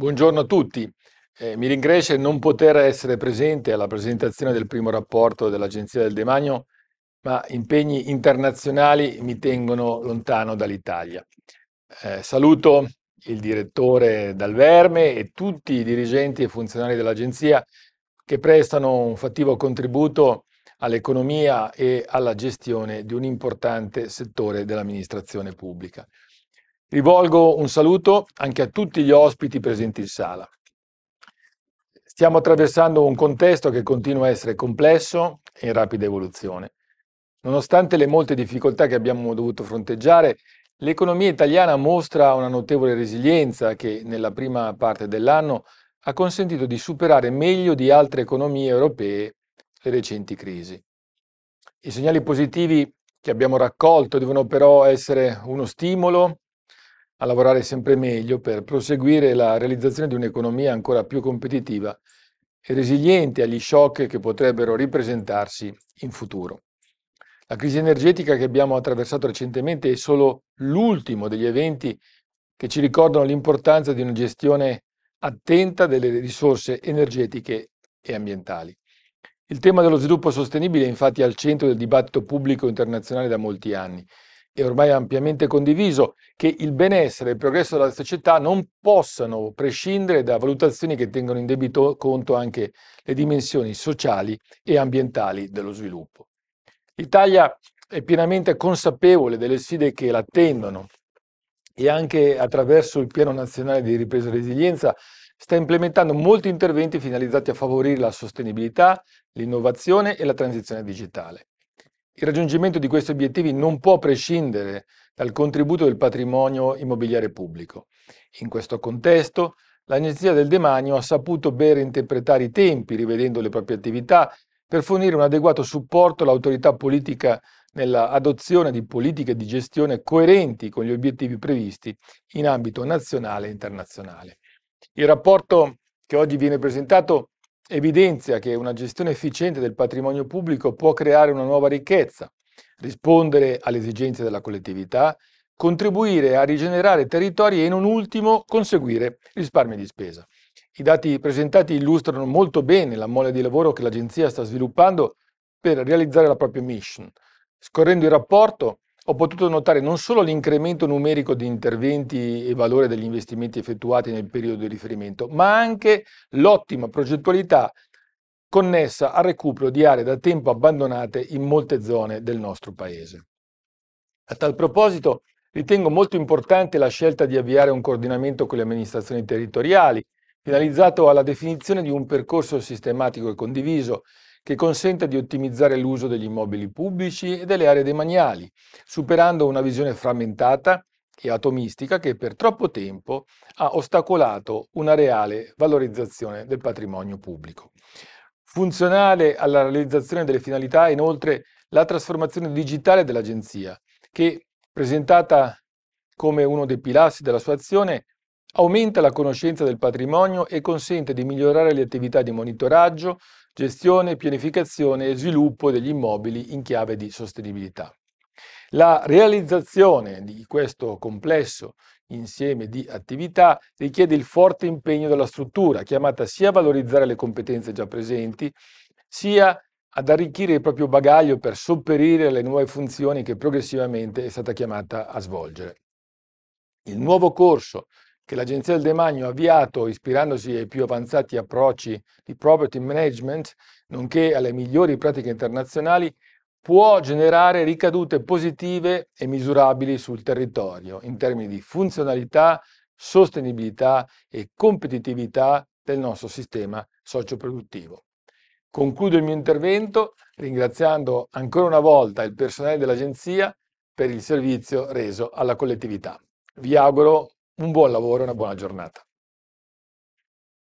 Buongiorno a tutti. Eh, mi rincresce non poter essere presente alla presentazione del primo rapporto dell'Agenzia del Demanio, ma impegni internazionali mi tengono lontano dall'Italia. Eh, saluto il direttore Dal Verme e tutti i dirigenti e funzionari dell'Agenzia che prestano un fattivo contributo all'economia e alla gestione di un importante settore dell'amministrazione pubblica. Rivolgo un saluto anche a tutti gli ospiti presenti in sala. Stiamo attraversando un contesto che continua a essere complesso e in rapida evoluzione. Nonostante le molte difficoltà che abbiamo dovuto fronteggiare, l'economia italiana mostra una notevole resilienza che nella prima parte dell'anno ha consentito di superare meglio di altre economie europee le recenti crisi. I segnali positivi che abbiamo raccolto devono però essere uno stimolo a lavorare sempre meglio per proseguire la realizzazione di un'economia ancora più competitiva e resiliente agli shock che potrebbero ripresentarsi in futuro. La crisi energetica che abbiamo attraversato recentemente è solo l'ultimo degli eventi che ci ricordano l'importanza di una gestione attenta delle risorse energetiche e ambientali. Il tema dello sviluppo sostenibile è infatti al centro del dibattito pubblico internazionale da molti anni è ormai ampiamente condiviso che il benessere e il progresso della società non possano prescindere da valutazioni che tengano in debito conto anche le dimensioni sociali e ambientali dello sviluppo. L'Italia è pienamente consapevole delle sfide che l'attendono e anche attraverso il Piano Nazionale di Ripresa e Resilienza sta implementando molti interventi finalizzati a favorire la sostenibilità, l'innovazione e la transizione digitale. Il raggiungimento di questi obiettivi non può prescindere dal contributo del patrimonio immobiliare pubblico. In questo contesto, l'Agenzia del Demanio ha saputo ben interpretare i tempi, rivedendo le proprie attività, per fornire un adeguato supporto all'autorità politica nell'adozione di politiche di gestione coerenti con gli obiettivi previsti in ambito nazionale e internazionale. Il rapporto che oggi viene presentato evidenzia che una gestione efficiente del patrimonio pubblico può creare una nuova ricchezza, rispondere alle esigenze della collettività, contribuire a rigenerare territori e non ultimo conseguire risparmi di spesa. I dati presentati illustrano molto bene la mole di lavoro che l'Agenzia sta sviluppando per realizzare la propria mission. Scorrendo il rapporto ho potuto notare non solo l'incremento numerico di interventi e valore degli investimenti effettuati nel periodo di riferimento, ma anche l'ottima progettualità connessa al recupero di aree da tempo abbandonate in molte zone del nostro Paese. A tal proposito, ritengo molto importante la scelta di avviare un coordinamento con le amministrazioni territoriali, finalizzato alla definizione di un percorso sistematico e condiviso che consente di ottimizzare l'uso degli immobili pubblici e delle aree demaniali, superando una visione frammentata e atomistica che per troppo tempo ha ostacolato una reale valorizzazione del patrimonio pubblico. Funzionale alla realizzazione delle finalità è inoltre la trasformazione digitale dell'Agenzia, che, presentata come uno dei pilastri della sua azione, aumenta la conoscenza del patrimonio e consente di migliorare le attività di monitoraggio, gestione, pianificazione e sviluppo degli immobili in chiave di sostenibilità. La realizzazione di questo complesso insieme di attività richiede il forte impegno della struttura, chiamata sia a valorizzare le competenze già presenti, sia ad arricchire il proprio bagaglio per sopperire alle nuove funzioni che progressivamente è stata chiamata a svolgere. Il nuovo corso che l'Agenzia del Demanio ha avviato ispirandosi ai più avanzati approcci di property management, nonché alle migliori pratiche internazionali, può generare ricadute positive e misurabili sul territorio in termini di funzionalità, sostenibilità e competitività del nostro sistema socioproduttivo. Concludo il mio intervento ringraziando ancora una volta il personale dell'Agenzia per il servizio reso alla collettività. Vi auguro un buon lavoro e una buona giornata.